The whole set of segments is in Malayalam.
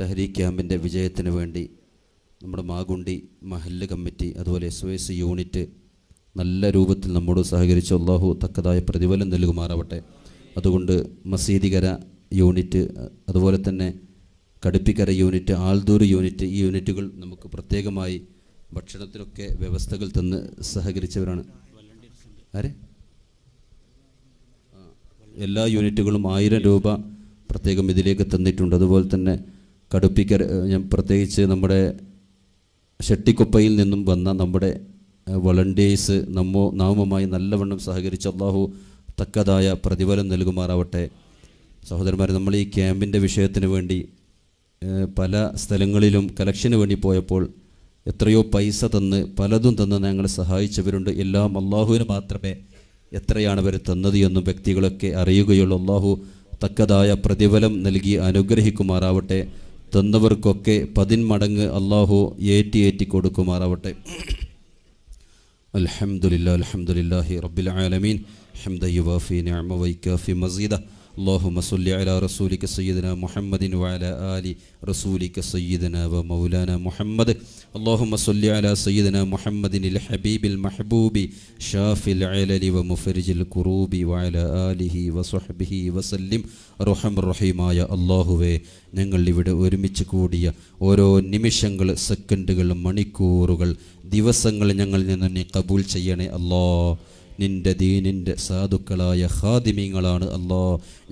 തെഹരീ ക്യാമ്പിൻ്റെ വിജയത്തിന് വേണ്ടി നമ്മുടെ മാഗുണ്ടി മഹല്ല് കമ്മിറ്റി അതുപോലെ എസ് ഒ എസ് യൂണിറ്റ് നല്ല രൂപത്തിൽ നമ്മോട് സഹകരിച്ച് അള്ളാഹു തക്കതായ പ്രതിഫലം നൽകുമാറാവട്ടെ അതുകൊണ്ട് മസീദികര യൂണിറ്റ് അതുപോലെ തന്നെ കടുപ്പിക്കര യൂണിറ്റ് ആൽദൂർ യൂണിറ്റ് ഈ യൂണിറ്റുകൾ നമുക്ക് പ്രത്യേകമായി ഭക്ഷണത്തിനൊക്കെ വ്യവസ്ഥകൾ തന്ന് സഹകരിച്ചവരാണ് ആരെ എല്ലാ യൂണിറ്റുകളും ആയിരം രൂപ പ്രത്യേകം ഇതിലേക്ക് തന്നിട്ടുണ്ട് അതുപോലെ തന്നെ കടുപ്പിക്ക ഞാൻ പ്രത്യേകിച്ച് നമ്മുടെ ഷെട്ടിക്കുപ്പയിൽ നിന്നും വന്ന നമ്മുടെ വളണ്ടിയേഴ്സ് നമ്മോ നാമുമായി നല്ലവണ്ണം സഹകരിച്ച് അള്ളാഹു തക്കതായ പ്രതിഫലം നൽകുമാറാവട്ടെ സഹോദരന്മാർ നമ്മൾ ഈ ക്യാമ്പിൻ്റെ വിഷയത്തിന് വേണ്ടി പല സ്ഥലങ്ങളിലും കലക്ഷന് വേണ്ടി പോയപ്പോൾ എത്രയോ പൈസ തന്ന് പലതും തന്ന് ഞങ്ങളെ സഹായിച്ചവരുണ്ട് എല്ലാം അള്ളാഹുവിന് മാത്രമേ എത്രയാണ് അവർ തന്നത് എന്നും വ്യക്തികളൊക്കെ അറിയുകയുള്ളൂ അള്ളാഹു തക്കതായ പ്രതിഫലം നൽകി അനുഗ്രഹിക്കുമാറാവട്ടെ തന്നവർക്കൊക്കെ പതിന്മടങ്ങ് അള്ളാഹു ഏറ്റി ഏറ്റി കൊടുക്കുമാറാവട്ടെ അലഹമുല്ല അലഹമുല്ലാഹി റബ്ബിൽ ആലമീൻ ഹംദ യുവാഫി നഅമ വൈക്കാഫി മസീദ اللهم صل على رسولك سيدنا محمد وعلى آل رسولك سيدنا ومولانا محمد اللهم صل على سيدنا محمد الحبيب المحبوب شافي العلل ومفرج الكروب وعلى آله وصحبه وسلم الرحيم يا അള്ളാഹുവെ ഞങ്ങൾ ഇവിടെ ഒരുമിച്ച് കൂടിയ ഓരോ നിമിഷങ്ങൾ സെക്കൻഡുകൾ മണിക്കൂറുകൾ ദിവസങ്ങൾ ഞങ്ങൾ നിന്ന് കബൂൽ ചെയ്യണേ അള്ളാഹ് നിന്റെ ദീനിൻ്റെ സാധുക്കളായ ഹാദിമീങ്ങളാണ് അല്ലോ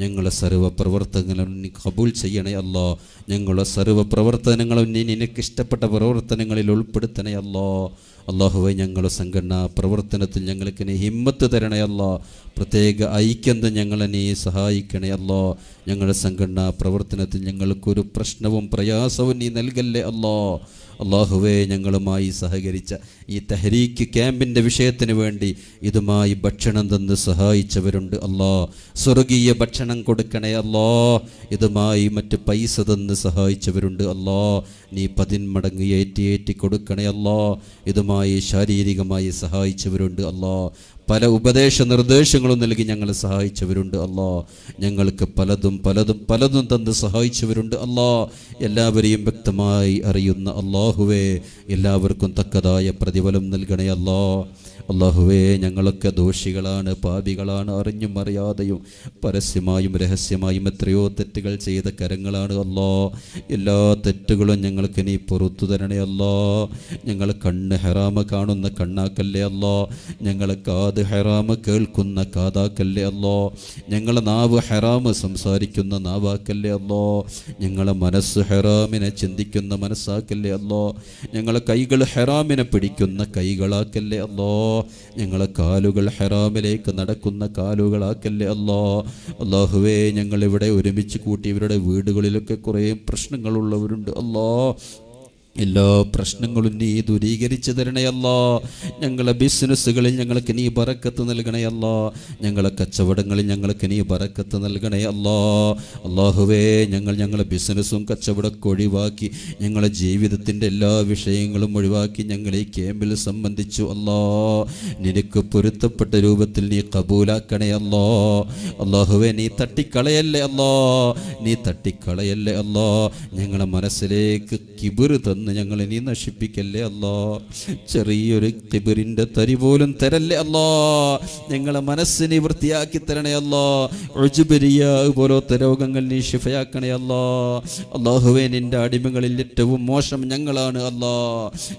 ഞങ്ങളെ സർവ്വ പ്രവർത്തനങ്ങളും നീ കബൂൽ ചെയ്യണേ അല്ലോ ഞങ്ങളെ സർവ്വ പ്രവർത്തനങ്ങളും നീ നിനക്കിഷ്ടപ്പെട്ട പ്രവർത്തനങ്ങളിൽ ഉൾപ്പെടുത്തണേ അല്ലോ അള്ളാഹുവെ ഞങ്ങളുടെ സംഘടന പ്രവർത്തനത്തിൽ ഞങ്ങൾക്ക് നീ ഹിമ്മത്ത് തരണേ അല്ലോ പ്രത്യേക ഐക്യന്ത ഞങ്ങളെ നീ സഹായിക്കണേ അല്ലോ ഞങ്ങളുടെ സംഘടന പ്രവർത്തനത്തിൽ ഞങ്ങൾക്കൊരു പ്രശ്നവും പ്രയാസവും നീ നൽകല്ലേ അല്ലോ അള്ളാഹുവെ ഞങ്ങളുമായി സഹകരിച്ച ഈ തെഹരീക്ക് ക്യാമ്പിൻ്റെ വിഷയത്തിന് വേണ്ടി ഇതുമായി ഭക്ഷണം തന്ന് സഹായിച്ചവരുണ്ട് അല്ലാ സ്വർഗീയ ഭക്ഷണം കൊടുക്കണേ അല്ലാ ഇതുമായി മറ്റ് പൈസ തന്ന് സഹായിച്ചവരുണ്ട് അല്ലാ നീ പതിന്മടങ്ങ് ഏറ്റിയേറ്റി കൊടുക്കണേ അല്ലാ ഇതുമായി ശാരീരികമായി സഹായിച്ചവരുണ്ട് അല്ലാ പല ഉപദേശ നിർദ്ദേശങ്ങളും നൽകി ഞങ്ങളെ സഹായിച്ചവരുണ്ട് അല്ലാ ഞങ്ങൾക്ക് പലതും പലതും പലതും തന്ന് സഹായിച്ചവരുണ്ട് അല്ലാ എല്ലാവരെയും വ്യക്തമായി അറിയുന്ന അള്ളാഹുവേ എല്ലാവർക്കും തക്കതായ പ്രതിഫലം നൽകണേ അല്ലാ അള്ളാഹുവേ ഞങ്ങളൊക്കെ ദോഷികളാണ് പാപികളാണ് അറിഞ്ഞും അറിയാതെയും പരസ്യമായും രഹസ്യമായും എത്രയോ തെറ്റുകൾ ചെയ്ത കരങ്ങളാണ് അല്ലോ എല്ലാ തെറ്റുകളും ഞങ്ങൾക്ക് നീ പുറത്തു തരണേ അല്ലോ ഞങ്ങൾ കണ്ണ് ഹെറാമ കാണുന്ന കണ്ണാക്കല്ലേ അല്ലോ ഞങ്ങൾ കാത് ഹെറാമ കേൾക്കുന്ന കാതാക്കല്ലേ അല്ലോ ഞങ്ങൾ നാവ് ഹെറാമ സംസാരിക്കുന്ന നാവാക്കല്ലേ അല്ലോ ഞങ്ങൾ മനസ്സ് ഹെറാമിനെ ചിന്തിക്കുന്ന മനസ്സാക്കല്ലേ അല്ലോ ഞങ്ങളെ കൈകൾ ഹെറാമിനെ പിടിക്കുന്ന കൈകളാക്കല്ലേ അല്ലോ ഞങ്ങളെ കാലുകൾ ഹെറാമിലേക്ക് നടക്കുന്ന കാലുകളാക്കല്ലേ അല്ലോ അള്ളാഹുവേ ഞങ്ങളിവിടെ ഒരുമിച്ച് കൂട്ടി ഇവരുടെ വീടുകളിലൊക്കെ കുറേ പ്രശ്നങ്ങളുള്ളവരുണ്ട് അല്ലോ എല്ലാ പ്രശ്നങ്ങളും നീ ദൂരീകരിച്ചു തരണയല്ലോ ഞങ്ങളെ ബിസിനസ്സുകളിൽ ഞങ്ങൾക്ക് നീ പറക്കത്ത് നൽകണയല്ലോ ഞങ്ങളെ കച്ചവടങ്ങളിൽ ഞങ്ങൾക്ക് നീ പറക്കത്ത് നൽകണയല്ലോ അള്ളാഹുവേ ഞങ്ങൾ ഞങ്ങളെ ബിസിനസ്സും കച്ചവടമൊക്കെ ഒഴിവാക്കി ഞങ്ങളെ ജീവിതത്തിൻ്റെ എല്ലാ വിഷയങ്ങളും ഒഴിവാക്കി ഞങ്ങൾ ഈ ക്യാമ്പിൽ സംബന്ധിച്ചു അല്ലോ നിനക്ക് പൊരുത്തപ്പെട്ട രൂപത്തിൽ നീ കബൂലാക്കണയല്ലോ അള്ളാഹുവേ നീ തട്ടിക്കളയല്ലേ അല്ലോ നീ തട്ടിക്കളയല്ലേ അല്ലോ ഞങ്ങളെ മനസ്സിലേക്ക് കിബിറ് തന്നു നിന്ന് ഞങ്ങൾ ഇനി നശിപ്പിക്കല്ലേ അല്ലോ ചെറിയൊരു കിബിറിൻ്റെ തരി പോലും തരല്ലേ അല്ലോ ഞങ്ങളെ മനസ്സിനെ വൃത്തിയാക്കി തരണേ അല്ലോ ഒഴുചുപെരിയ പോലത്തെ രോഗങ്ങൾ നീ ഷിഫയാക്കണേ അല്ലോ അള്ളാഹുവേ നിന്റെ അടിമകളിൽ ഏറ്റവും മോശം ഞങ്ങളാണ് അല്ലോ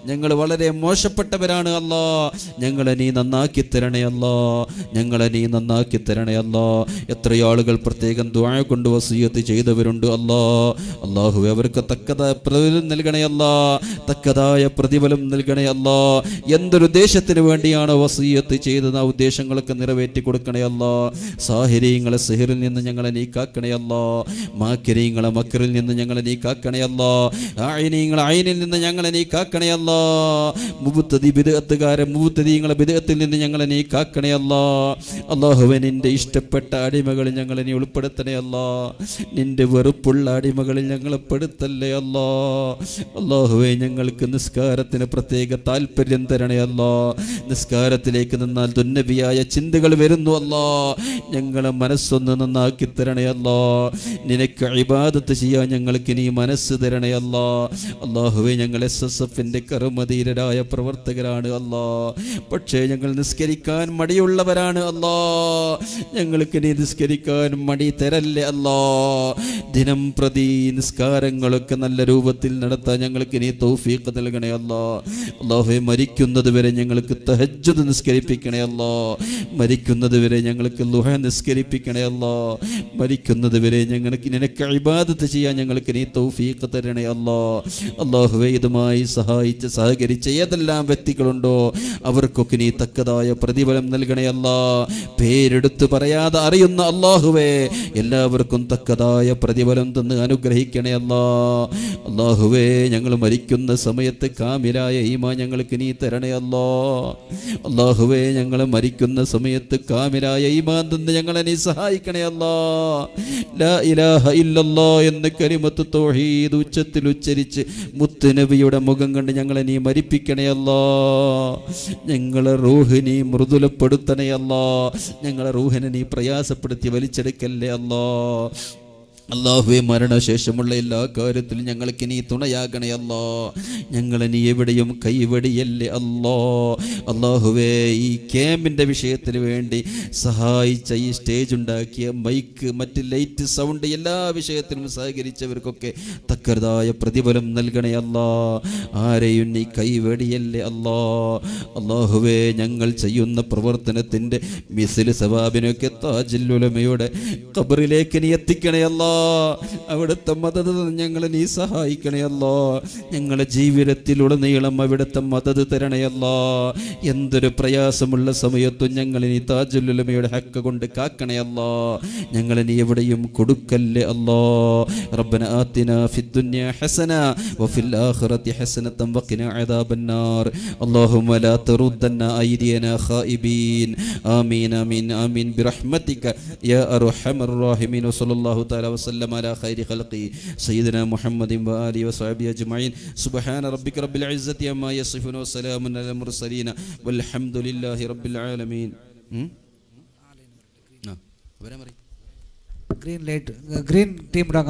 ഞങ്ങൾ വളരെ മോശപ്പെട്ടവരാണ് അല്ലോ ഞങ്ങളെ നീ നന്നാക്കി തരണേ അല്ലോ ഞങ്ങളെ നീ നന്നാക്കി തരണേ അല്ലോ എത്രയോ ആളുകൾ പ്രത്യേകം ദ്വായ കൊണ്ട് വസീയത്ത് ചെയ്തവരുണ്ട് അല്ലോ അള്ളാഹുവേ അവർക്ക് തക്കത പ്രവരും നൽകണേ അല്ലോ തക്കതായ പ്രതിഫലം നൽകണേ അല്ല എന്തൊരു ഉദ്ദേശത്തിന് വേണ്ടിയാണ് വസീയത്ത് ചെയ്തത് ആ ഉദ്ദേശങ്ങളൊക്കെ നിറവേറ്റി കൊടുക്കണേ അല്ല സാഹചര്യങ്ങളെ സെഹിറിൽ നിന്ന് ഞങ്ങളെ നീക്കാക്കണേ അല്ല മാക്കരിയങ്ങളെ മക്കറിൽ നിന്ന് ഞങ്ങളെ നീക്കാക്കണേ അല്ല ആയിനീങ്ങളെ ആയിനിൽ നിന്ന് ഞങ്ങളെ നീക്കാക്കണേ അല്ല മുബുത്തതി ബിദത്തുകാരെ മുബുത്തതിങ്ങളെ ബിദത്തിൽ നിന്ന് ഞങ്ങളെ നീക്കാക്കണേ അല്ല അല്ലാഹുവേ നിന്റെ ഇഷ്ടപ്പെട്ട അടിമകളിൽ ഞങ്ങളെ നീ ഉൾപ്പെടുത്തണേ അല്ല നിന്റെ വെറുപ്പുള്ള അടിമകളിൽ ഞങ്ങളെ പെടുത്തല്ലേ അല്ലാ അല്ലാ അള്ളാഹുവെ ഞങ്ങൾക്ക് നിസ്കാരത്തിന് പ്രത്യേക താല്പര്യം തരണേ അല്ലാ നിസ്കാരത്തിലേക്ക് നിന്നാൽ ദുന്നബിയായ ചിന്തകൾ വരുന്നു അല്ലാ ഞങ്ങളെ മനസ്സൊന്ന് നന്നാക്കി തരണേ അല്ലാ നിനക്ക് ഇബാദത്ത് ചെയ്യാൻ ഞങ്ങൾക്ക് നീ മനസ്സ് തരണേ അല്ലാ അള്ളാഹുവെ ഞങ്ങൾ എസ് എസ് എഫിന്റെ കർമ്മധീരരായ പ്രവർത്തകരാണ് അല്ലാ പക്ഷേ ഞങ്ങൾ നിസ്കരിക്കാൻ മടിയുള്ളവരാണ് അല്ലാ ഞങ്ങൾക്ക് നീ നിസ്കരിക്കാൻ മടി തരല്ലേ അല്ലാ ദിനം പ്രതി നിസ്കാരങ്ങളൊക്കെ നല്ല രൂപത്തിൽ നടത്താൻ ഞങ്ങൾക്ക് ഞങ്ങൾക്ക് നീ തൗഫീഖ് നൽകണേ അല്ലോ അള്ളാഹുവെ മരിക്കുന്നത് വരെ ഞങ്ങൾക്ക് തഹജ്ജുദ് നിസ്കരിപ്പിക്കണേ അല്ലോ മരിക്കുന്നത് വരെ ഞങ്ങൾക്ക് ലുഹ നിസ്കരിപ്പിക്കണേ അല്ലോ മരിക്കുന്നത് വരെ ഞങ്ങൾക്ക് നിനക്ക് ഇബാദത്ത് ചെയ്യാൻ ഞങ്ങൾക്ക് നീ തൗഫീഖ് തരണേ അല്ലോ അള്ളാഹുവെ ഇതുമായി സഹായിച്ച് സഹകരിച്ച ഏതെല്ലാം വ്യക്തികളുണ്ടോ അവർക്കൊക്കെ നീ തക്കതായ പ്രതിഫലം നൽകണേ അല്ലോ പേരെടുത്ത് പറയാതെ അറിയുന്ന അള്ളാഹുവെ എല്ലാവർക്കും തക്കതായ പ്രതിഫലം തന്ന് അനുഗ്രഹിക്കണേ അല്ലാ അള്ളാഹുവേ ഞങ്ങൾ മരിക്കുന്ന സമയത്ത് കാമിലായ ഈമാ ഞങ്ങൾക്ക് നീ തരണേ അല്ലോ അള്ളാഹുവേ ഞങ്ങൾ മരിക്കുന്ന സമയത്ത് കാമിലായ ഈമാൻ തന്ന് ഞങ്ങളെ നീ സഹായിക്കണേ അല്ലോ ലാ ഇലാഹ ഇല്ലല്ലോ എന്ന് കരിമത്ത് തോഹീദ് ഉച്ചത്തിൽ ഉച്ചരിച്ച് മുത്തുനബിയുടെ മുഖം കണ്ട് ഞങ്ങളെ നീ മരിപ്പിക്കണേ അല്ലോ ഞങ്ങളെ റൂഹിനീ നീ മൃദുലപ്പെടുത്തണേ അല്ലോ ഞങ്ങളെ റൂഹിനെ നീ പ്രയാസപ്പെടുത്തി വലിച്ചെടുക്കല്ലേ അല്ലോ അള്ളാഹുവെ മരണശേഷമുള്ള എല്ലാ കാര്യത്തിലും ഞങ്ങൾക്ക് നീ തുണയാകണേ അല്ലോ ഞങ്ങളെ നീ എവിടെയും കൈവടിയല്ലേ അല്ലോ അള്ളാഹുവേ ഈ ക്യാമ്പിൻ്റെ വിഷയത്തിന് വേണ്ടി സഹായിച്ച ഈ സ്റ്റേജ് ഉണ്ടാക്കിയ മൈക്ക് മറ്റ് ലൈറ്റ് സൗണ്ട് എല്ലാ വിഷയത്തിനും സഹകരിച്ചവർക്കൊക്കെ തക്കതായ പ്രതിഫലം നൽകണേ അല്ലോ ആരെയും നീ കൈവടിയല്ലേ അല്ലോ അള്ളാഹുവേ ഞങ്ങൾ ചെയ്യുന്ന പ്രവർത്തനത്തിൻ്റെ മിസിൽ സവാബിനൊക്കെ താജിലുലമയുടെ കബറിലേക്ക് നീ എത്തിക്കണേ അല്ലോ അവിടുത്തെ മതത് ഞങ്ങളെ നീ സഹായിക്കണയല്ലോ ഞങ്ങളുടെ ജീവിതത്തിലുടനീളം അവിടുത്തെ മതത് തരണയല്ലോ എന്തൊരു പ്രയാസമുള്ള സമയത്തും ഞങ്ങളെ നീ താജുല്ലുലമയുടെ ഹക്ക് കൊണ്ട് കാക്കണയല്ലോ ഞങ്ങളെ നീ എവിടെയും കൊടുക്കല്ലേ അല്ലോ റബ്ബന ആത്തിന ഫിദ്ദുന്യ ഹസന വഫിൽ ആഖിറതി ഹസനതൻ വഖിന അദാബന്നാർ اللهم لا تردن أيدينا خائبين آمين ആമീൻ آمين برحمتك يا أرحم الراحمين وصلى الله تعالى وسلم على خير خلقه سيدنا محمد وآله وصحبه أجمعين سبحان ربك رب العزة عما يصفون وسلام على المرسلين والحمد لله رب العالمين Green light, green team